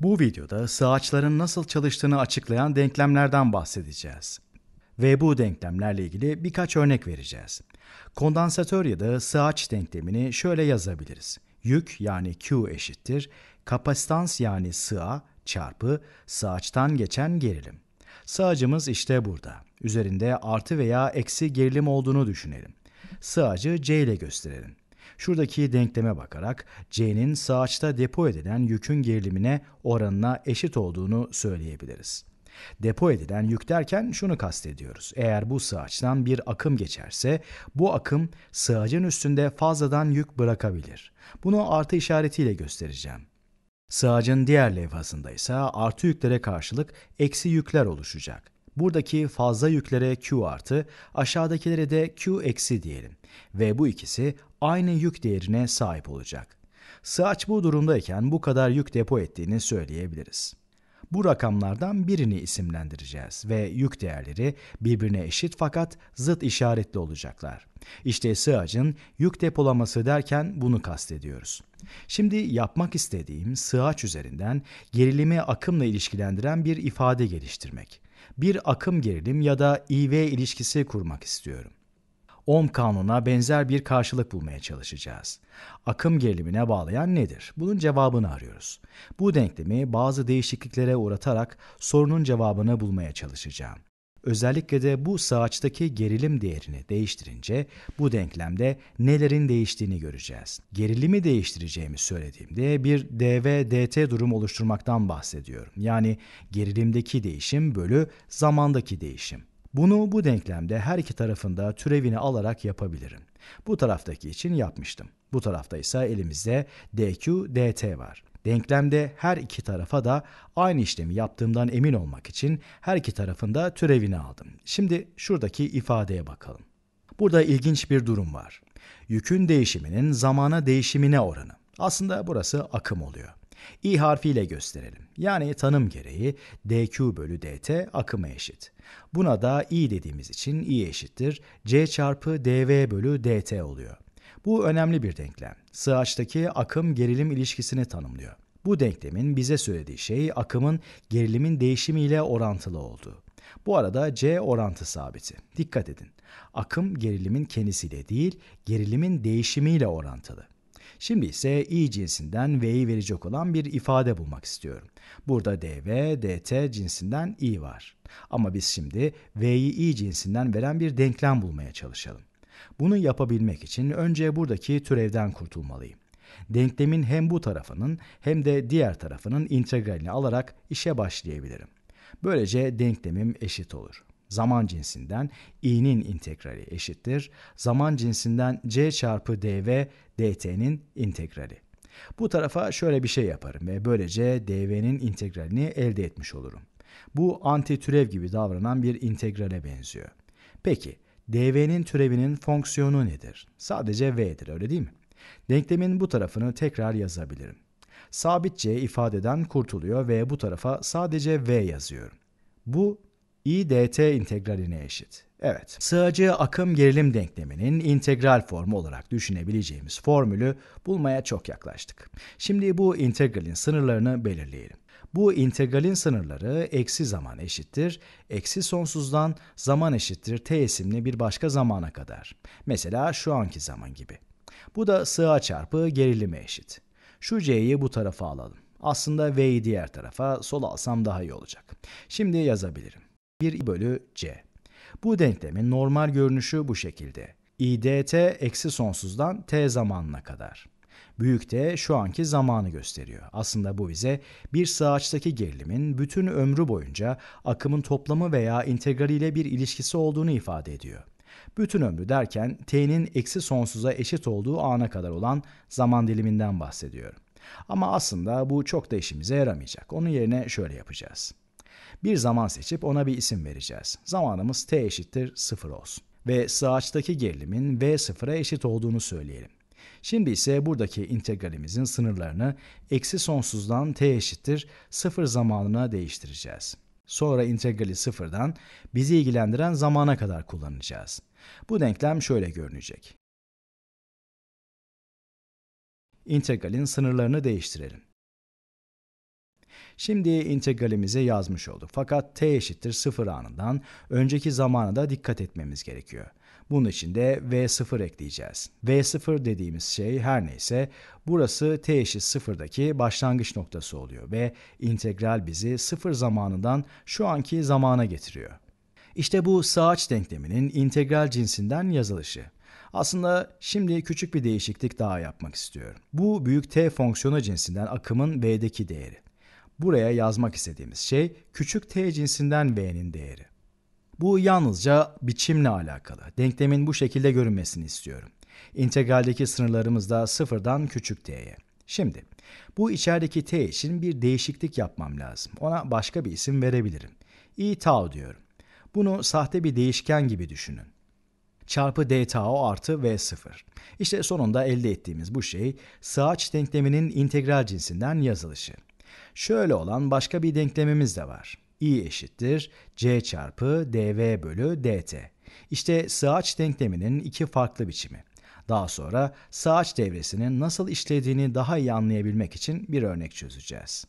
Bu videoda sığaçların nasıl çalıştığını açıklayan denklemlerden bahsedeceğiz. Ve bu denklemlerle ilgili birkaç örnek vereceğiz. Kondansatör ya da sığaç denklemini şöyle yazabiliriz. Yük yani Q eşittir, kapasitans yani sığa çarpı sığaçtan geçen gerilim. Sığacımız işte burada. Üzerinde artı veya eksi gerilim olduğunu düşünelim. Sığacı C ile gösterelim. Şuradaki denkleme bakarak C'nin sağaçta depo edilen yükün gerilimine oranına eşit olduğunu söyleyebiliriz. Depo edilen yük derken şunu kastediyoruz. Eğer bu sığaçtan bir akım geçerse bu akım sığacın üstünde fazladan yük bırakabilir. Bunu artı işaretiyle göstereceğim. Sığacın diğer levhasında ise artı yüklere karşılık eksi yükler oluşacak. Buradaki fazla yüklere Q artı, aşağıdakilere de Q eksi diyelim ve bu ikisi aynı yük değerine sahip olacak. Sığaç bu durumdayken bu kadar yük depo ettiğini söyleyebiliriz. Bu rakamlardan birini isimlendireceğiz ve yük değerleri birbirine eşit fakat zıt işaretli olacaklar. İşte sığacın yük depolaması derken bunu kastediyoruz. Şimdi yapmak istediğim sığaç üzerinden gerilimi akımla ilişkilendiren bir ifade geliştirmek. Bir akım gerilim ya da IV ilişkisi kurmak istiyorum. Ohm kanununa benzer bir karşılık bulmaya çalışacağız. Akım gerilimine bağlayan nedir? Bunun cevabını arıyoruz. Bu denklemi bazı değişikliklere uğratarak sorunun cevabını bulmaya çalışacağım. Özellikle de bu sağaçtaki gerilim değerini değiştirince bu denklemde nelerin değiştiğini göreceğiz. Gerilimi değiştireceğimi söylediğimde bir dv dt durum oluşturmaktan bahsediyorum. Yani gerilimdeki değişim bölü zamandaki değişim. Bunu bu denklemde her iki tarafında türevini alarak yapabilirim. Bu taraftaki için yapmıştım. Bu tarafta ise elimizde dq dt var. Denklemde her iki tarafa da aynı işlemi yaptığımdan emin olmak için her iki tarafında türevini aldım. Şimdi şuradaki ifadeye bakalım. Burada ilginç bir durum var. Yükün değişiminin zamana değişimine oranı. Aslında burası akım oluyor i harfiyle gösterelim. Yani tanım gereği dq bölü dt akıma eşit. Buna da i dediğimiz için i eşittir c çarpı dv bölü dt oluyor. Bu önemli bir denklem. Sığaçtaki akım gerilim ilişkisini tanımlıyor. Bu denklemin bize söylediği şey akımın gerilimin değişimiyle orantılı olduğu. Bu arada C orantı sabiti. Dikkat edin. Akım gerilimin kendisiyle değil, gerilimin değişimiyle orantılı. Şimdi ise i cinsinden v'yi verecek olan bir ifade bulmak istiyorum. Burada dv, dt cinsinden i var. Ama biz şimdi v'yi i cinsinden veren bir denklem bulmaya çalışalım. Bunu yapabilmek için önce buradaki türevden kurtulmalıyım. Denklemin hem bu tarafının hem de diğer tarafının integralini alarak işe başlayabilirim. Böylece denklemim eşit olur zaman cinsinden i'nin integrali eşittir zaman cinsinden c çarpı dv dt'nin integrali. Bu tarafa şöyle bir şey yaparım ve böylece dv'nin integralini elde etmiş olurum. Bu anti türev gibi davranan bir integrale benziyor. Peki dv'nin türevinin fonksiyonu nedir? Sadece v'dir öyle değil mi? Denklemin bu tarafını tekrar yazabilirim. Sabit c ifadeden kurtuluyor ve bu tarafa sadece v yazıyorum. Bu i integraline eşit. Evet, sığacı akım gerilim denkleminin integral formu olarak düşünebileceğimiz formülü bulmaya çok yaklaştık. Şimdi bu integralin sınırlarını belirleyelim. Bu integralin sınırları eksi zaman eşittir, eksi sonsuzdan zaman eşittir t isimli bir başka zamana kadar. Mesela şu anki zaman gibi. Bu da sığa çarpı gerilime eşit. Şu c'yi bu tarafa alalım. Aslında v'yi diğer tarafa sol alsam daha iyi olacak. Şimdi yazabilirim. 1 bölü c. Bu denklemin normal görünüşü bu şekilde. Idt eksi sonsuzdan t zamanına kadar. Büyük T şu anki zamanı gösteriyor. Aslında bu bize bir sığaçtaki gerilimin bütün ömrü boyunca akımın toplamı veya integraliyle bir ilişkisi olduğunu ifade ediyor. Bütün ömrü derken T'nin eksi sonsuza eşit olduğu ana kadar olan zaman diliminden bahsediyorum. Ama aslında bu çok da işimize yaramayacak. Onun yerine şöyle yapacağız. Bir zaman seçip ona bir isim vereceğiz. Zamanımız t eşittir 0 olsun. Ve sığaçtaki gerilimin v sıfıra eşit olduğunu söyleyelim. Şimdi ise buradaki integralimizin sınırlarını eksi sonsuzdan t eşittir 0 zamanına değiştireceğiz. Sonra integrali sıfırdan bizi ilgilendiren zamana kadar kullanacağız. Bu denklem şöyle görünecek. İntegralin sınırlarını değiştirelim. Şimdi integralimize yazmış olduk. Fakat t eşittir 0 anından önceki zamana da dikkat etmemiz gerekiyor. Bunun için de v0 ekleyeceğiz. v0 dediğimiz şey her neyse burası t eşit 0'daki başlangıç noktası oluyor ve integral bizi 0 zamanından şu anki zamana getiriyor. İşte bu sağaç denkleminin integral cinsinden yazılışı. Aslında şimdi küçük bir değişiklik daha yapmak istiyorum. Bu büyük t fonksiyonu cinsinden akımın v'deki değeri buraya yazmak istediğimiz şey küçük t cinsinden v'nin değeri. Bu yalnızca biçimle alakalı. Denklemin bu şekilde görünmesini istiyorum. İntegraldeki sınırlarımız da sıfırdan küçük t'ye. Şimdi bu içerideki t için bir değişiklik yapmam lazım. Ona başka bir isim verebilirim. i tau diyorum. Bunu sahte bir değişken gibi düşünün. Çarpı d tau artı v sıfır. İşte sonunda elde ettiğimiz bu şey sağaç denkleminin integral cinsinden yazılışı. Şöyle olan başka bir denklemimiz de var. i eşittir c çarpı dv bölü dt. İşte sığaç denkleminin iki farklı biçimi. Daha sonra sığaç devresinin nasıl işlediğini daha iyi anlayabilmek için bir örnek çözeceğiz.